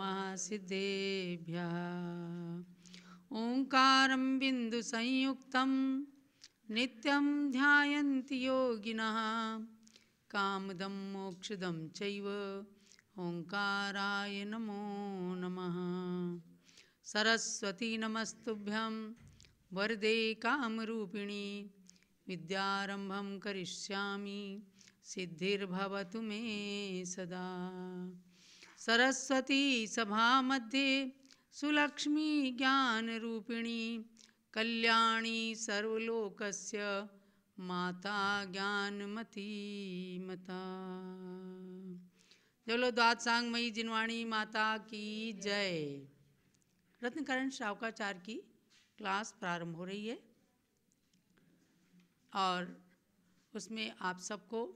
नमः ओंकार बिंदु संयुक्त नित्यं ध्यायन्ति योगिनः कामदं मोक्षदं चैव ओङ्काराय नमो नमः सरस्वती नमस्तुभ्यं वरदे कामरूपिणी विद्यारम्भं करिष्यामि सिद्धिर्भवतु मे सदा सरस्वती सभा मध्ये सुलक्ष्मी ज्ञान रूपिणी कल्याणी सर्वलोकस्य माता ज्ञानमती मता बोलो द्वादसांग मई जिनवाणी माता की जय रत्नकरण शावकाचार की क्लास प्रारंभ हो रही है और उसमें आप सबको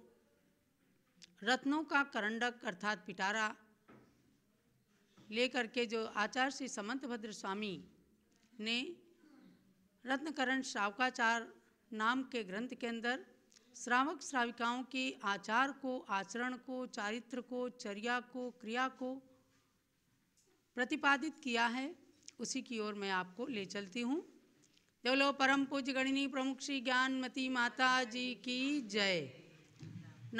रत्नों का करंडक अर्थात पिटारा लेकर के जो आचार्य श्री भद्र स्वामी ने रत्नकरण श्रावकाचार नाम के ग्रंथ के अंदर श्रावक श्राविकाओं के आचार को आचरण को चारित्र को चर्या को क्रिया को प्रतिपादित किया है उसी की ओर मैं आपको ले चलती हूँ चलो परम पूज्य गणिनी प्रमुख श्री ज्ञानमती माता जी की जय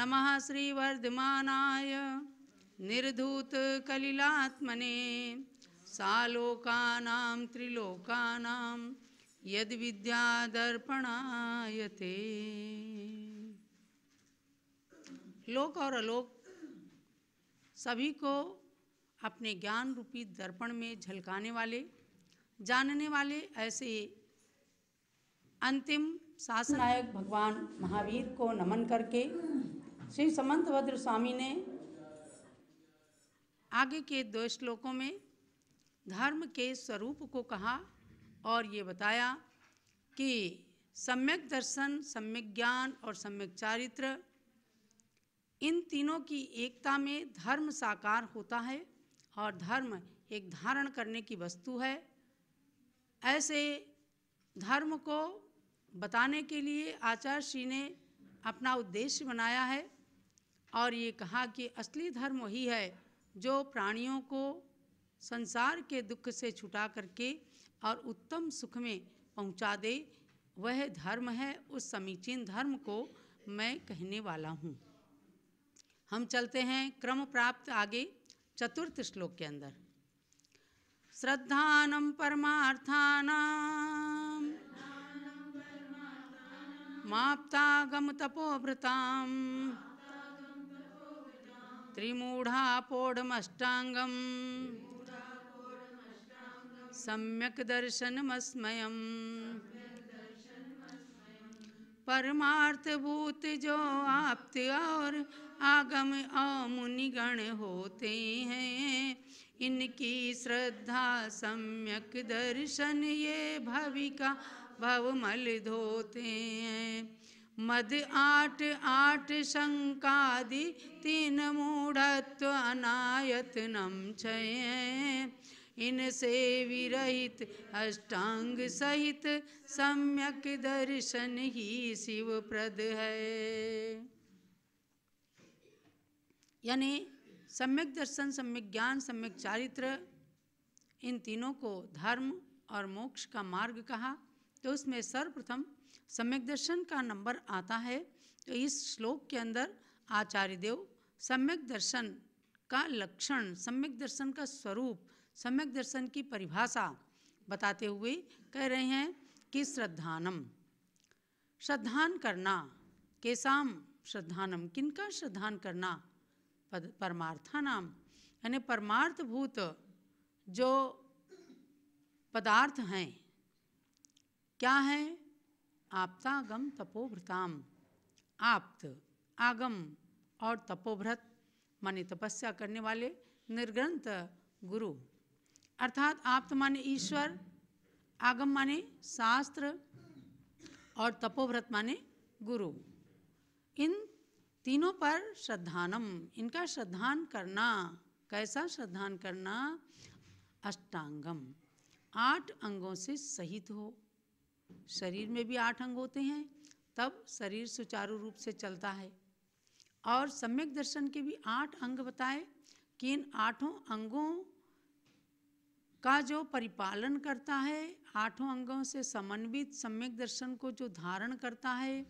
नमः श्री वर्धमानाय निर्धूतकलिलात्मने सा यद त्रिलोकानां यद्विद्यादर्पणायते लोक और अलोक सभी को अपने ज्ञान रूपी दर्पण में झलकाने वाले जानने वाले ऐसे अंतिम शासनायक भगवान महावीर को नमन करके श्री समंतभद्र स्वामी ने आगे के दो श्लोकों में धर्म के स्वरूप को कहा और ये बताया कि सम्यक दर्शन सम्यक ज्ञान और सम्यक चारित्र इन तीनों की एकता में धर्म साकार होता है और धर्म एक धारण करने की वस्तु है ऐसे धर्म को बताने के लिए आचार्य श्री ने अपना उद्देश्य बनाया है और ये कहा कि असली धर्म वही है जो प्राणियों को संसार के दुख से छुटा करके और उत्तम सुख में पहुंचा दे वह धर्म है उस समीचीन धर्म को मैं कहने वाला हूँ हम चलते हैं क्रम प्राप्त आगे चतुर्थ श्लोक के अंदर परमार्थान परमार्थानां माप्तागमतपोभृताम् त्रिमूढा सम्यक दर्शनमस्मय परमार्थ भूत जो आप्त और आगम अमुनिगण होते हैं इनकी श्रद्धा सम्यक दर्शन ये भविका भवमल धोते हैं मद आठ आठ शंकादि तीन मूढत्व अनायतनम इनसे विरहित अष्टांग सहित सम्यक दर्शन ही शिव प्रद है यानी सम्यक दर्शन सम्यक ज्ञान सम्यक चारित्र इन तीनों को धर्म और मोक्ष का मार्ग कहा तो उसमें सर्वप्रथम सम्यक दर्शन का नंबर आता है तो इस श्लोक के अंदर आचार्य देव सम्यक दर्शन का लक्षण सम्यक दर्शन का स्वरूप सम्यक दर्शन की परिभाषा बताते हुए कह रहे हैं कि श्रद्धानम श्रद्धान करना केसाम श्रद्धानम किनका श्रद्धान करना परमार्था नाम यानी परमार्थभूत जो पदार्थ हैं क्या हैं आप्तागम तपोव्रताम आप्त आगम और तपोव्रत माने तपस्या करने वाले निर्ग्रंथ गुरु अर्थात आप्त माने ईश्वर आगम माने शास्त्र और तपोव्रत माने गुरु इन तीनों पर श्रद्धानम इनका श्रद्धान करना कैसा श्रद्धान करना अष्टांगम आठ अंगों से सहित हो शरीर में भी आठ अंग होते हैं तब शरीर सुचारू रूप से चलता है और सम्यक दर्शन के भी आठ अंग बताए कि इन आठों अंगों का जो परिपालन करता है आठों अंगों से समन्वित सम्यक दर्शन को जो धारण करता है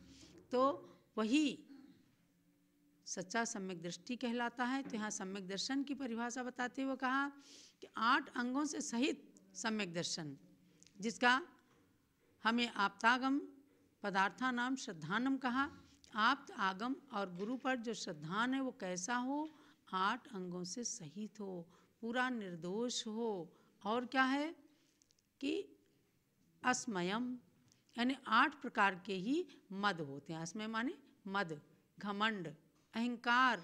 तो वही सच्चा सम्यक दृष्टि कहलाता है तो यहाँ सम्यक दर्शन की परिभाषा बताते हुए कहा कि आठ अंगों से सहित सम्यक दर्शन जिसका हमें आप्तागम पदार्था नाम श्रद्धानम कहा आप्त आगम और गुरु पर जो श्रद्धान है वो कैसा हो आठ अंगों से सहित हो पूरा निर्दोष हो और क्या है कि अस्मयम यानी आठ प्रकार के ही मद होते हैं अस्मय माने मद घमंड अहंकार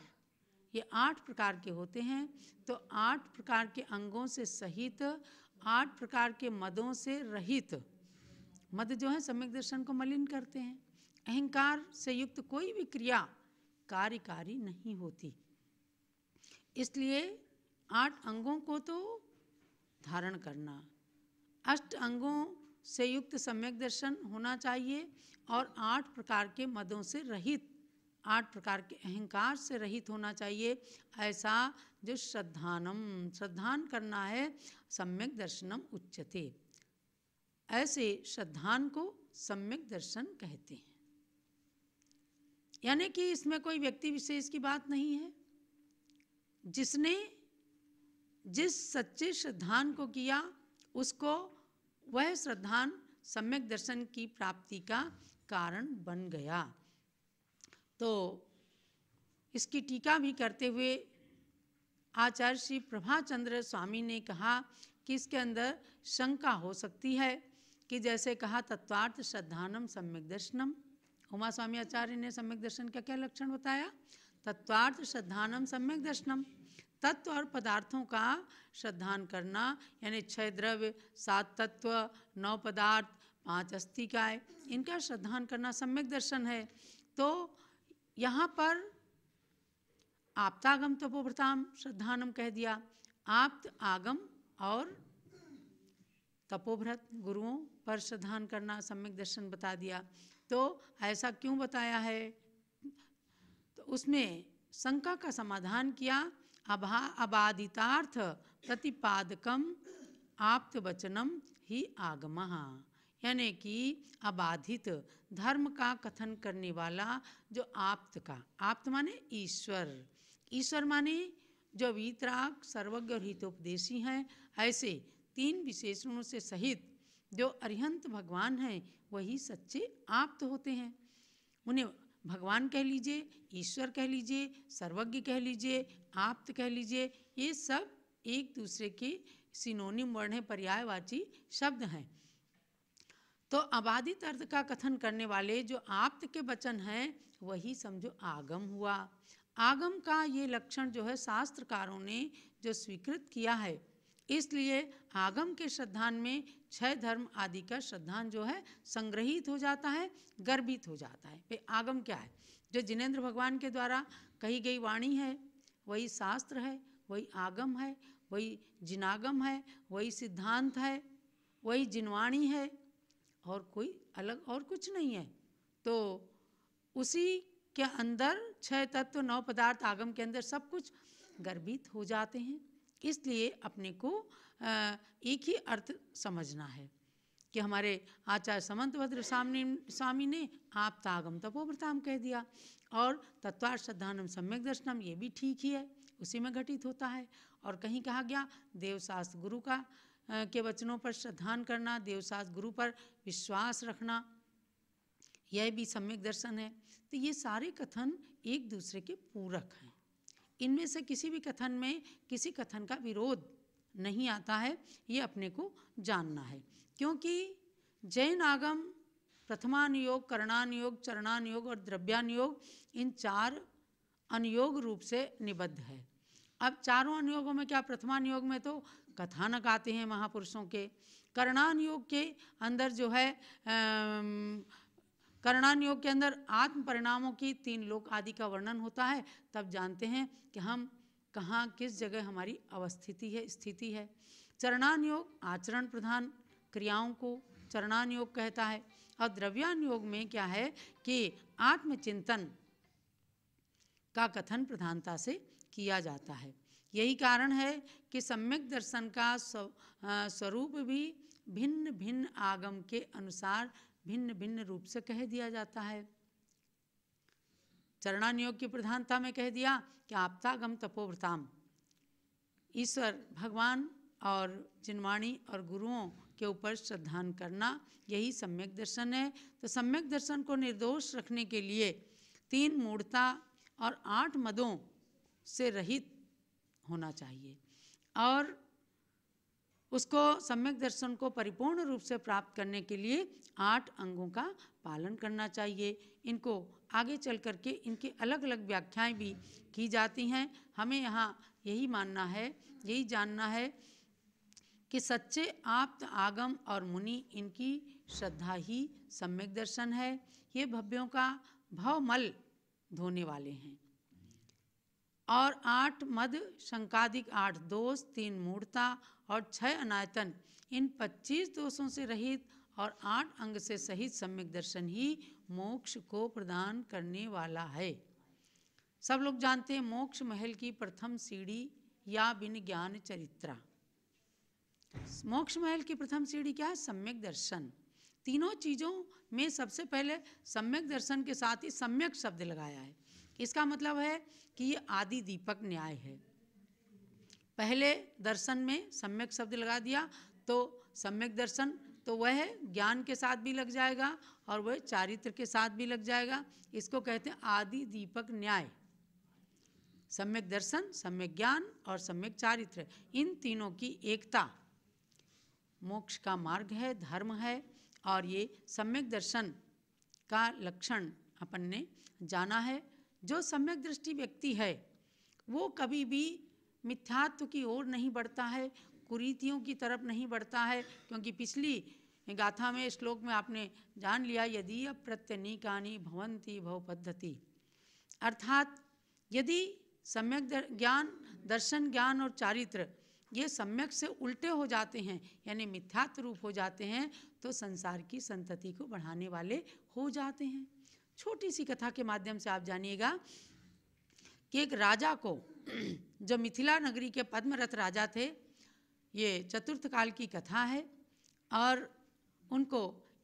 ये आठ प्रकार के होते हैं तो आठ प्रकार के अंगों से सहित आठ प्रकार के मदों से रहित मद जो है सम्यक दर्शन को मलिन करते हैं अहंकार से युक्त कोई भी क्रिया कार्यकारी नहीं होती इसलिए आठ अंगों को तो धारण करना अष्ट अंगों से युक्त सम्यक दर्शन होना चाहिए और आठ प्रकार के मदों से रहित आठ प्रकार के अहंकार से रहित होना चाहिए ऐसा जो श्रद्धानम श्रद्धान करना है सम्यक दर्शनम उच्चते ऐसे श्रद्धान को सम्यक दर्शन कहते हैं यानी कि इसमें कोई व्यक्ति विशेष की बात नहीं है जिसने जिस सच्चे श्रद्धान को किया उसको वह श्रद्धान सम्यक दर्शन की प्राप्ति का कारण बन गया तो इसकी टीका भी करते हुए आचार्य श्री प्रभाचंद्र स्वामी ने कहा कि इसके अंदर शंका हो सकती है कि जैसे कहा तत्वार्थ श्रद्धानम सम्यक दर्शनम उमा स्वामी आचार्य ने सम्यक दर्शन का क्या लक्षण बताया तत्वार्थ श्रद्धानम सम्यक दर्शनम तत्व और पदार्थों का श्रद्धान करना यानी छह द्रव्य सात तत्व नौ पदार्थ पांच अस्थिकाय इनका श्रद्धान करना सम्यक दर्शन है तो यहाँ पर आपतागम तपोभ्रताम श्रद्धानम कह दिया आप्त आगम और तपोभ्रत गुरुओं पर श्रद्धान करना सम्यक दर्शन बता दिया तो ऐसा क्यों बताया है तो उसमें शंका का समाधान किया अभा अबाधितार्थ प्रतिपादकम आप्त वचनम ही आगम यानी कि अबाधित धर्म का कथन करने वाला जो आप्त का आप्त माने ईश्वर ईश्वर माने जो वीतराग सर्वज्ञ और हितोपदेशी हैं ऐसे तीन विशेषणों से सहित जो अरिहंत भगवान हैं वही सच्चे आप्त होते हैं उन्हें भगवान कह लीजिए ईश्वर कह लीजिए सर्वज्ञ कह लीजिए आप्त कह लीजिए ये सब एक दूसरे के सिनोनिम वर्ण है पर्यायवाची शब्द हैं तो आबादित अर्थ का कथन करने वाले जो आप्त के वचन हैं वही समझो आगम हुआ आगम का ये लक्षण जो है शास्त्रकारों ने जो स्वीकृत किया है इसलिए आगम के श्रद्धान में छह धर्म आदि का श्रद्धान जो है संग्रहित हो जाता है गर्भित हो जाता है भाई आगम क्या है जो जिनेन्द्र भगवान के द्वारा कही गई वाणी है वही शास्त्र है वही आगम है वही जिनागम है वही सिद्धांत है वही जिनवाणी है और कोई अलग और कुछ नहीं है तो उसी के अंदर छह तत्व नौ पदार्थ आगम के अंदर सब कुछ गर्भित हो जाते हैं इसलिए अपने को एक ही अर्थ समझना है कि हमारे आचार्य समंतभद्र स्वामी स्वामी ने आप तागम तपोव्रताम कह दिया और तत्वार श्रद्धानम सम्यक दर्शनम ये भी ठीक ही है उसी में घटित होता है और कहीं कहा गया देवशास्त्र गुरु का के वचनों पर श्रद्धान करना देवशास्त्र गुरु पर विश्वास रखना यह भी सम्यक दर्शन है तो ये सारे कथन एक दूसरे के पूरक हैं इनमें से किसी भी कथन में किसी कथन का विरोध नहीं आता है ये अपने को जानना है क्योंकि जैन आगम प्रथमानुयोग करणानुयोग चरणानुयोग और द्रव्यानुयोग इन चार अनुयोग रूप से निबद्ध है अब चारों अनुयोगों में क्या प्रथमानुयोग में तो कथानक आते हैं महापुरुषों के करणानुयोग के अंदर जो है आ, करणान योग के अंदर आत्म परिणामों की तीन लोक आदि का वर्णन होता है तब जानते हैं कि हम कहाँ किस जगह हमारी अवस्थिति है स्थिति है चरणान योग आचरण प्रधान क्रियाओं को चरणान योग कहता है और द्रव्यान योग में क्या है कि आत्मचिंतन का कथन प्रधानता से किया जाता है यही कारण है कि सम्यक दर्शन का स्वरूप भी भिन्न भिन्न आगम के अनुसार भिन्न भिन्न रूप से कह दिया जाता है चरणानियोग की प्रधानता में कह दिया कि आपतागम तपोव्रताम ईश्वर भगवान और चिन्माणी और गुरुओं के ऊपर श्रद्धान करना यही सम्यक दर्शन है तो सम्यक दर्शन को निर्दोष रखने के लिए तीन मूर्ता और आठ मदों से रहित होना चाहिए और उसको सम्यक दर्शन को परिपूर्ण रूप से प्राप्त करने के लिए आठ अंगों का पालन करना चाहिए इनको आगे चल करके इनके अलग अलग व्याख्याएं भी की जाती हैं हमें यहाँ यही मानना है यही जानना है कि सच्चे आप्त आगम और मुनि इनकी श्रद्धा ही सम्यक दर्शन है ये भव्यों का भवमल धोने वाले हैं और आठ मद शंकादिक आठ दोष तीन मूर्ता और छह अनायतन इन पच्चीस दोषों से रहित और आठ अंग से सहित सम्यक दर्शन ही मोक्ष को प्रदान करने वाला है सब लोग जानते हैं मोक्ष महल की प्रथम सीढ़ी या बिन ज्ञान चरित्रा मोक्ष महल की प्रथम सीढ़ी क्या है सम्यक दर्शन तीनों चीज़ों में सबसे पहले सम्यक दर्शन के साथ ही सम्यक शब्द लगाया है इसका मतलब है कि ये आदि दीपक न्याय है पहले दर्शन में सम्यक शब्द लगा दिया तो सम्यक दर्शन तो वह ज्ञान के साथ भी लग जाएगा और वह चारित्र के साथ भी लग जाएगा इसको कहते हैं आदि दीपक न्याय सम्यक दर्शन सम्यक ज्ञान और सम्यक चारित्र इन तीनों की एकता मोक्ष का मार्ग है धर्म है और ये सम्यक दर्शन का लक्षण अपन ने जाना है जो सम्यक दृष्टि व्यक्ति है वो कभी भी मिथ्यात्व की ओर नहीं बढ़ता है कुरीतियों की तरफ नहीं बढ़ता है क्योंकि पिछली गाथा में श्लोक में आपने जान लिया यदि अप्रत्यनिकानी भवंती भव पद्धति अर्थात यदि सम्यक दर, ज्ञान दर्शन ज्ञान और चारित्र ये सम्यक से उल्टे हो जाते हैं यानी मिथ्यात्व रूप हो जाते हैं तो संसार की संतति को बढ़ाने वाले हो जाते हैं छोटी सी कथा के माध्यम से आप जानिएगा कि एक राजा को जो मिथिला नगरी के पद्मरथ राजा थे ये चतुर्थ काल की कथा है और उनको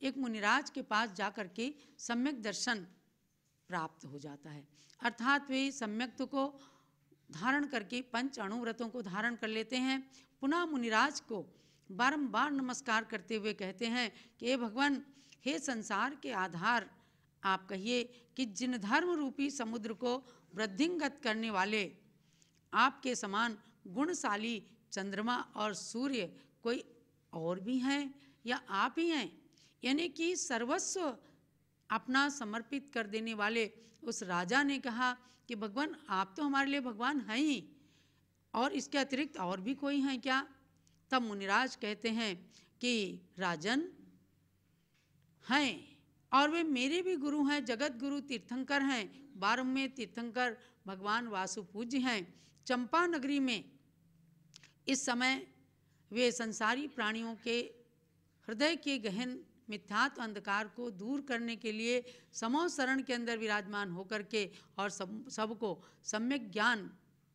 एक मुनिराज के पास जा कर के सम्यक दर्शन प्राप्त हो जाता है अर्थात वे सम्यक को धारण करके पंच अणुव्रतों को धारण कर लेते हैं पुनः मुनिराज को बारंबार नमस्कार करते हुए कहते हैं कि हे भगवान हे संसार के आधार आप कहिए कि जिन धर्म रूपी समुद्र को वृद्धिंगत करने वाले आपके समान गुणशाली चंद्रमा और सूर्य कोई और भी हैं या आप ही हैं यानी कि सर्वस्व अपना समर्पित कर देने वाले उस राजा ने कहा कि भगवान आप तो हमारे लिए भगवान हैं ही और इसके अतिरिक्त और भी कोई हैं क्या तब मुनिराज कहते हैं कि राजन हैं और वे मेरे भी गुरु हैं जगत गुरु तीर्थंकर हैं बारहवें तीर्थंकर भगवान वासुपूज्य हैं चंपा नगरी में इस समय वे संसारी प्राणियों के हृदय के गहन मिथ्यात्व अंधकार को दूर करने के लिए समो शरण के अंदर विराजमान होकर के और सब सबको सम्यक ज्ञान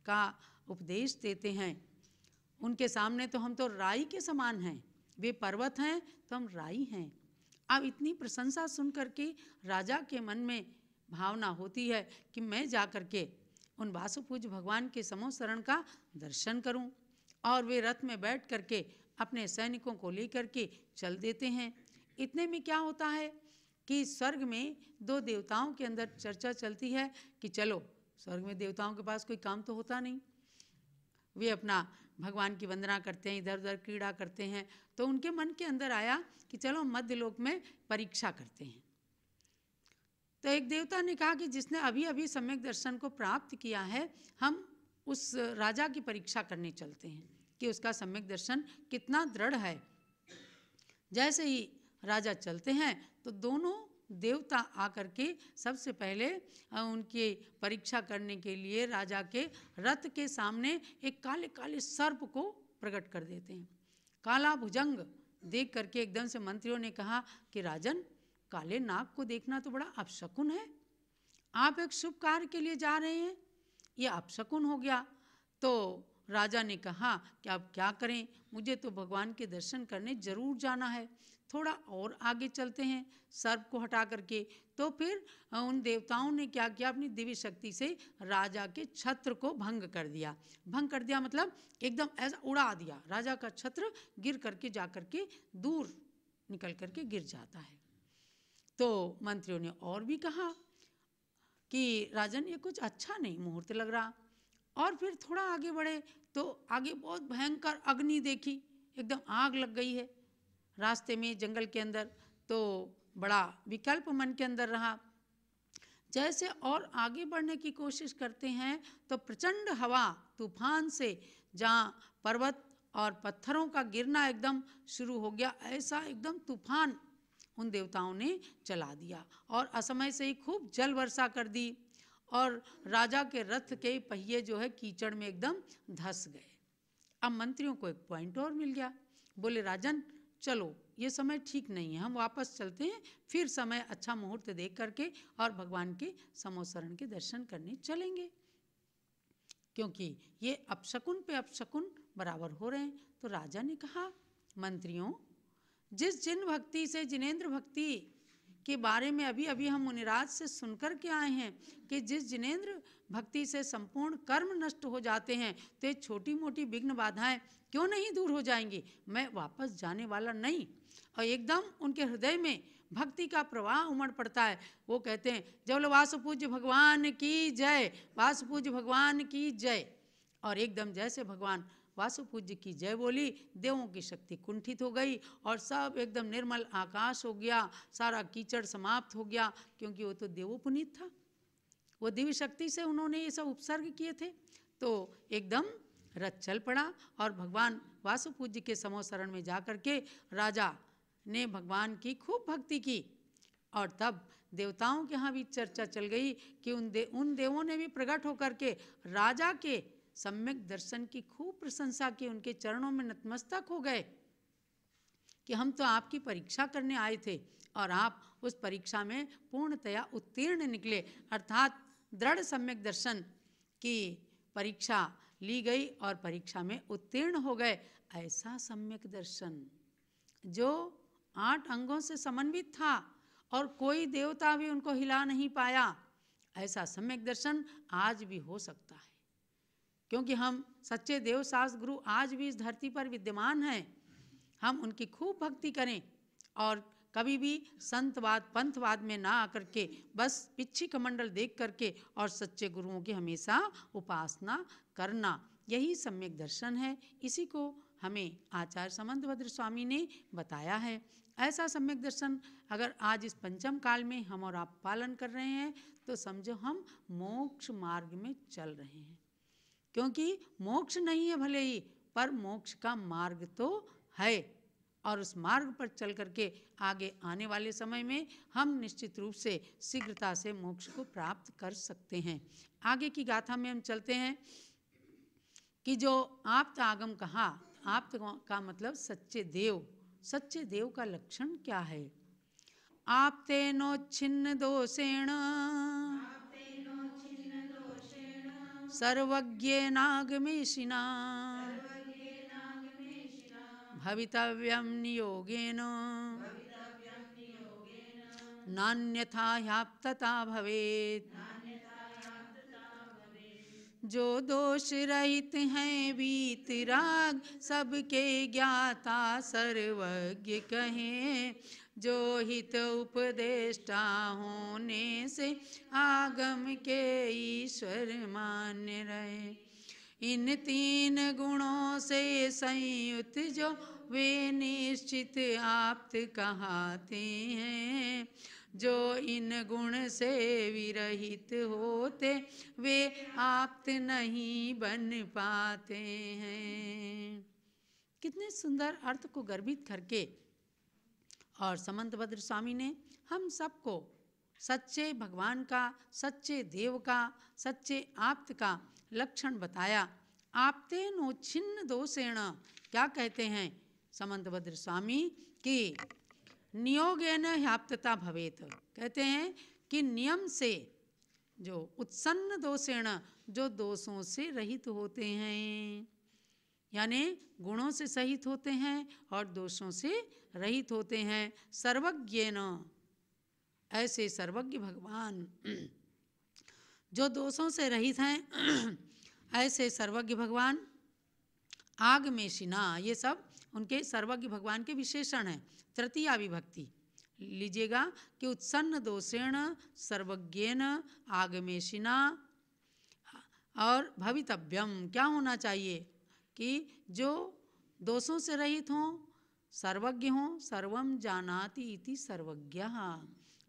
का उपदेश देते हैं उनके सामने तो हम तो राई के समान हैं वे पर्वत हैं तो हम राई हैं अब इतनी प्रशंसा सुन करके राजा के मन में भावना होती है कि मैं जा कर के उन वासुपूज भगवान के समूह शरण का दर्शन करूं और वे रथ में बैठ करके अपने सैनिकों को लेकर के चल देते हैं इतने में क्या होता है कि स्वर्ग में दो देवताओं के अंदर चर्चा चलती है कि चलो स्वर्ग में देवताओं के पास कोई काम तो होता नहीं वे अपना भगवान की वंदना करते हैं इधर उधर क्रीड़ा करते हैं तो उनके मन के अंदर आया कि चलो मध्य लोक में परीक्षा करते हैं तो एक देवता ने कहा कि जिसने अभी अभी सम्यक दर्शन को प्राप्त किया है हम उस राजा की परीक्षा करने चलते हैं कि उसका सम्यक दर्शन कितना दृढ़ है जैसे ही राजा चलते हैं तो दोनों देवता आकर के सबसे पहले उनकी परीक्षा करने के लिए राजा के रथ के सामने एक काले काले सर्प को प्रकट कर देते हैं काला भुजंग देख करके एकदम से मंत्रियों ने कहा कि राजन काले नाग को देखना तो बड़ा अपशकुन है आप एक शुभ कार्य के लिए जा रहे हैं ये अपशकुन हो गया तो राजा ने कहा कि आप क्या करें मुझे तो भगवान के दर्शन करने जरूर जाना है थोड़ा और आगे चलते हैं सर्प को हटा करके तो फिर उन देवताओं ने क्या किया अपनी दिव्य शक्ति से राजा के छत्र को भंग कर दिया भंग कर दिया मतलब एकदम ऐसा उड़ा दिया राजा का छत्र गिर करके जा करके दूर निकल करके गिर जाता है तो मंत्रियों ने और भी कहा कि राजन ये कुछ अच्छा नहीं मुहूर्त लग रहा और फिर थोड़ा आगे बढ़े तो आगे बहुत भयंकर अग्नि देखी एकदम आग लग गई है रास्ते में जंगल के अंदर तो बड़ा विकल्प मन के अंदर रहा जैसे और आगे बढ़ने की कोशिश करते हैं तो प्रचंड हवा तूफान से जहाँ पर्वत और पत्थरों का गिरना एकदम शुरू हो गया ऐसा एकदम तूफान उन देवताओं ने चला दिया और असमय से ही खूब जल वर्षा कर दी और राजा के रथ के पहिए जो है कीचड़ में एकदम धस गए अब मंत्रियों को एक पॉइंट और मिल गया बोले राजन चलो ये समय ठीक नहीं है हम वापस चलते हैं फिर समय अच्छा मुहूर्त देख करके और भगवान के समोसरण के दर्शन करने चलेंगे क्योंकि ये अपशकुन पे अपशकुन बराबर हो रहे हैं तो राजा ने कहा मंत्रियों जिस जिन भक्ति से जिनेन्द्र भक्ति के बारे में अभी अभी हम मुनिराज से सुनकर के आए हैं कि जिस जिनेन्द्र भक्ति से संपूर्ण कर्म नष्ट हो जाते हैं तो ये छोटी मोटी विघ्न बाधाएं क्यों नहीं दूर हो जाएंगी मैं वापस जाने वाला नहीं और एकदम उनके हृदय में भक्ति का प्रवाह उमड़ पड़ता है वो कहते हैं जब बोलो वासुपूज्य भगवान की जय वासुपूज्य भगवान की जय और एकदम जैसे भगवान वासुपूज्य की जय बोली देवों की शक्ति कुंठित हो गई और सब एकदम निर्मल आकाश हो गया सारा कीचड़ समाप्त हो गया क्योंकि वो तो देवोपुनीत था वो दिव्य शक्ति से उन्होंने ये सब उपसर्ग किए थे तो एकदम रथ चल पड़ा और भगवान वासुपूज्य के समोसरण में जाकर के राजा ने भगवान की खूब भक्ति की और तब देवताओं के यहाँ भी चर्चा चल गई कि उन दे उन देवों ने भी प्रकट होकर के राजा के सम्यक दर्शन की खूब प्रशंसा की उनके चरणों में नतमस्तक हो गए कि हम तो आपकी परीक्षा करने आए थे और आप उस परीक्षा में पूर्णतया उत्तीर्ण निकले अर्थात दृढ़ सम्यक दर्शन की परीक्षा ली गई और परीक्षा में उत्तीर्ण हो गए ऐसा सम्यक दर्शन जो आठ अंगों से समन्वित था और कोई देवता भी उनको हिला नहीं पाया ऐसा सम्यक दर्शन आज भी हो सकता है क्योंकि हम सच्चे देव सास गुरु आज भी इस धरती पर विद्यमान हैं हम उनकी खूब भक्ति करें और कभी भी संतवाद पंथवाद में ना आकर के बस पिछी कमंडल देख करके और सच्चे गुरुओं की हमेशा उपासना करना यही सम्यक दर्शन है इसी को हमें आचार्य भद्र स्वामी ने बताया है ऐसा सम्यक दर्शन अगर आज इस पंचम काल में हम और आप पालन कर रहे हैं तो समझो हम मोक्ष मार्ग में चल रहे हैं क्योंकि मोक्ष नहीं है भले ही पर मोक्ष का मार्ग तो है और उस मार्ग पर चल करके आगे आने वाले समय में हम निश्चित रूप से शीघ्रता से मोक्ष को प्राप्त कर सकते हैं आगे की गाथा में हम चलते हैं कि जो आप आगम कहा आप का मतलब सच्चे देव सच्चे देव का लक्षण क्या है आपते छिन्न दोषेण सर्वज्ञेनागमेशिना भवितव्यं नियोगेन नान्यथा ह्याप्तता भवेत् जो दोष रहित हैं वीत राग सबके ज्ञाता सर्वज्ञ कहें जो हित उपदेष्टा होने से आगम के ईश्वर मान्य रहे इन तीन गुणों से संयुक्त जो वे निश्चित आप्त कहते हैं जो इन गुण से विरहित होते वे आप्त नहीं बन पाते हैं कितने सुंदर अर्थ को गर्भित करके और भद्र स्वामी ने हम सबको सच्चे भगवान का सच्चे देव का सच्चे आप्त का लक्षण बताया आपते नो छिन्न दोषेण क्या कहते हैं भद्र स्वामी की नियोगेन ह्याप्तता भवेत कहते हैं कि नियम से जो उत्सन्न दोषेण जो दोषों से रहित होते हैं यानी गुणों से सहित होते हैं और दोषों से रहित होते हैं सर्वज्ञ न ऐसे सर्वज्ञ भगवान जो दोषों से रहित हैं ऐसे सर्वज्ञ भगवान आग में शिना ये सब उनके सर्वज्ञ भगवान के विशेषण हैं तृतीया विभक्ति लीजिएगा कि उत्सन्न दोषेण सर्वज्ञेन आगमेशिना और भवितव्यम क्या होना चाहिए कि जो दोषों से रहित हों सर्वज्ञ हों सर्वम जानाति इति सर्वज्ञ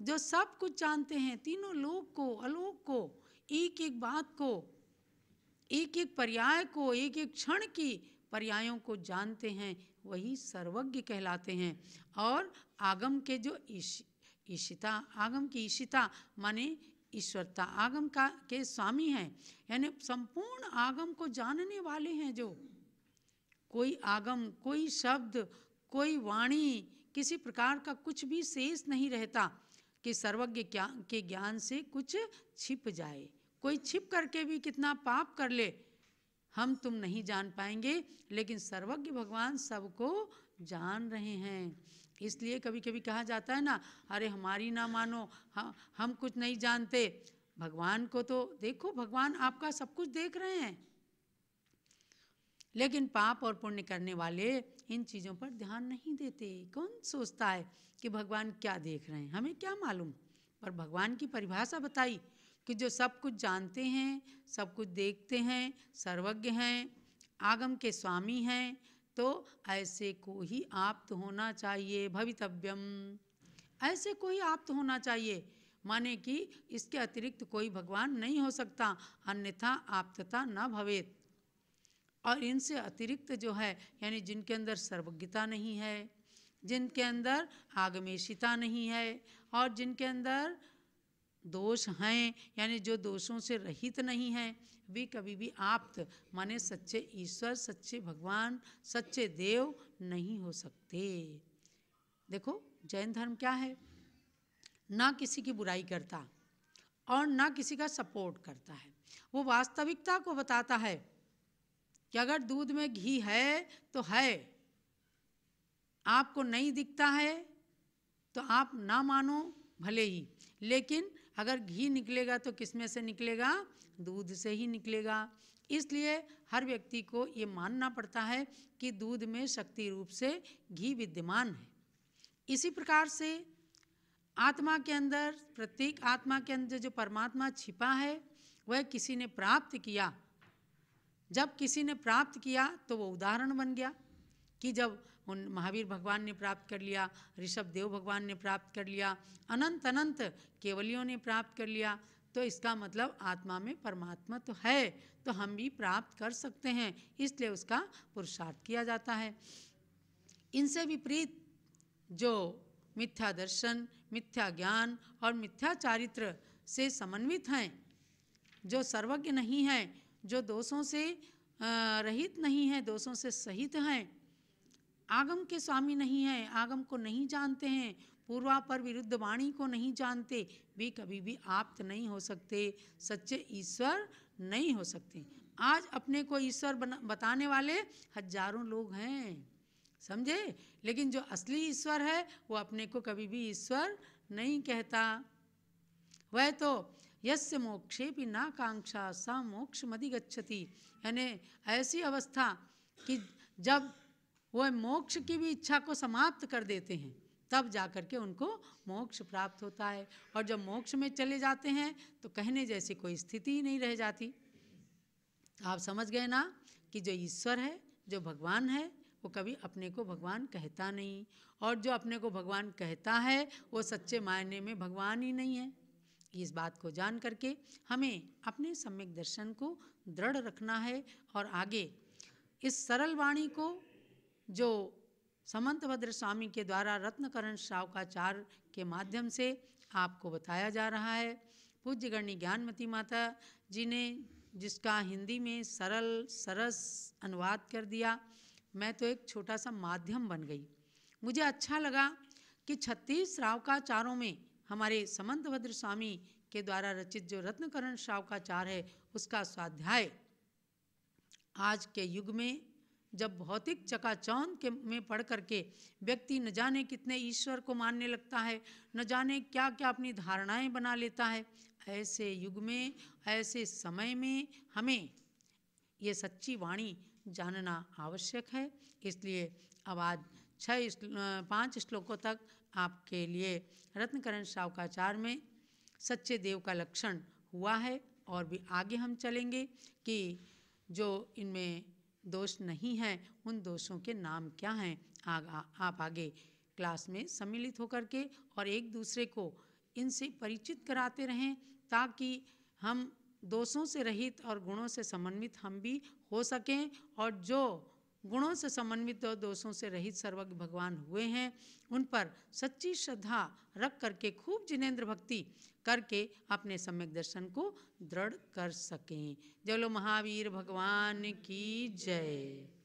जो सब कुछ जानते हैं तीनों लोक को अलोक को एक एक बात को एक एक पर्याय को एक एक क्षण की पर्यायों को जानते हैं वही सर्वज्ञ कहलाते हैं और आगम के जो ईश इश, आगम की ईशिता माने ईश्वरता आगम का के स्वामी हैं यानी संपूर्ण आगम को जानने वाले हैं जो कोई आगम कोई शब्द कोई वाणी किसी प्रकार का कुछ भी शेष नहीं रहता कि सर्वज्ञ के ज्ञान से कुछ छिप जाए कोई छिप करके भी कितना पाप कर ले हम तुम नहीं जान पाएंगे लेकिन सर्वज्ञ भगवान सबको जान रहे हैं इसलिए कभी कभी कहा जाता है ना अरे हमारी ना मानो हम हम कुछ नहीं जानते भगवान को तो देखो भगवान आपका सब कुछ देख रहे हैं लेकिन पाप और पुण्य करने वाले इन चीज़ों पर ध्यान नहीं देते कौन सोचता है कि भगवान क्या देख रहे हैं हमें क्या मालूम पर भगवान की परिभाषा बताई कि जो सब कुछ जानते हैं सब कुछ देखते हैं सर्वज्ञ हैं आगम के स्वामी हैं तो ऐसे को ही आप तो होना चाहिए भवितव्यम ऐसे को ही आप तो होना चाहिए माने कि इसके अतिरिक्त कोई भगवान नहीं हो सकता अन्यथा आप्तता न भवेत और इनसे अतिरिक्त जो है यानी जिनके अंदर सर्वज्ञता नहीं है जिनके अंदर आगमेशिता नहीं है और जिनके अंदर दोष हैं यानी जो दोषों से रहित नहीं हैं वे कभी भी आप्त माने सच्चे ईश्वर सच्चे भगवान सच्चे देव नहीं हो सकते देखो जैन धर्म क्या है ना किसी की बुराई करता और ना किसी का सपोर्ट करता है वो वास्तविकता को बताता है कि अगर दूध में घी है तो है आपको नहीं दिखता है तो आप ना मानो भले ही लेकिन अगर घी निकलेगा तो किस में से निकलेगा दूध से ही निकलेगा इसलिए हर व्यक्ति को ये मानना पड़ता है कि दूध में शक्ति रूप से घी विद्यमान है इसी प्रकार से आत्मा के अंदर प्रत्येक आत्मा के अंदर जो परमात्मा छिपा है वह किसी ने प्राप्त किया जब किसी ने प्राप्त किया तो वो उदाहरण बन गया कि जब उन महावीर भगवान ने प्राप्त कर लिया ऋषभ देव भगवान ने प्राप्त कर लिया अनंत अनंत केवलियों ने प्राप्त कर लिया तो इसका मतलब आत्मा में परमात्मा तो है तो हम भी प्राप्त कर सकते हैं इसलिए उसका पुरुषार्थ किया जाता है इनसे विपरीत जो मिथ्या दर्शन मिथ्या ज्ञान और मिथ्या चारित्र से समन्वित हैं जो सर्वज्ञ नहीं हैं जो दोषों से रहित नहीं हैं दोषों से सहित हैं आगम के स्वामी नहीं हैं आगम को नहीं जानते हैं पूर्वापर विरुद्ध वाणी को नहीं जानते वे कभी भी आप्त नहीं हो सकते सच्चे ईश्वर नहीं हो सकते आज अपने को ईश्वर बताने वाले हजारों लोग हैं समझे लेकिन जो असली ईश्वर है वो अपने को कभी भी ईश्वर नहीं कहता वह तो यस्य मोक्षे भी नाकांक्षा सा मोक्ष मदि गच्छति यानी ऐसी अवस्था कि जब वो मोक्ष की भी इच्छा को समाप्त कर देते हैं तब जा कर के उनको मोक्ष प्राप्त होता है और जब मोक्ष में चले जाते हैं तो कहने जैसी कोई स्थिति ही नहीं रह जाती आप समझ गए ना कि जो ईश्वर है जो भगवान है वो कभी अपने को भगवान कहता नहीं और जो अपने को भगवान कहता है वो सच्चे मायने में भगवान ही नहीं है इस बात को जान करके हमें अपने सम्यक दर्शन को दृढ़ रखना है और आगे इस सरल वाणी को जो समंतभद्र स्वामी के द्वारा रत्नकरण श्रावकाचार के माध्यम से आपको बताया जा रहा है पूज्य गणी ज्ञानमती माता जी ने जिसका हिंदी में सरल सरस अनुवाद कर दिया मैं तो एक छोटा सा माध्यम बन गई मुझे अच्छा लगा कि छत्तीस श्रावकाचारों में हमारे समंतभद्र स्वामी के द्वारा रचित जो रत्नकरण श्रावकाचार है उसका स्वाध्याय आज के युग में जब भौतिक चकाचौंध के में पढ़ करके व्यक्ति न जाने कितने ईश्वर को मानने लगता है न जाने क्या क्या अपनी धारणाएं बना लेता है ऐसे युग में ऐसे समय में हमें ये सच्ची वाणी जानना आवश्यक है इसलिए अब आज छः पाँच श्लोकों तक आपके लिए रत्नकरण शावकाचार में सच्चे देव का लक्षण हुआ है और भी आगे हम चलेंगे कि जो इनमें दोष नहीं हैं उन दोषों के नाम क्या हैं आप आगे क्लास में सम्मिलित होकर के और एक दूसरे को इनसे परिचित कराते रहें ताकि हम दोषों से रहित और गुणों से समन्वित हम भी हो सकें और जो गुणों से समन्वित और दोषों से रहित सर्वज्ञ भगवान हुए हैं उन पर सच्ची श्रद्धा रख करके खूब जिनेन्द्र भक्ति करके अपने सम्यक दर्शन को दृढ़ कर सकें जलो महावीर भगवान की जय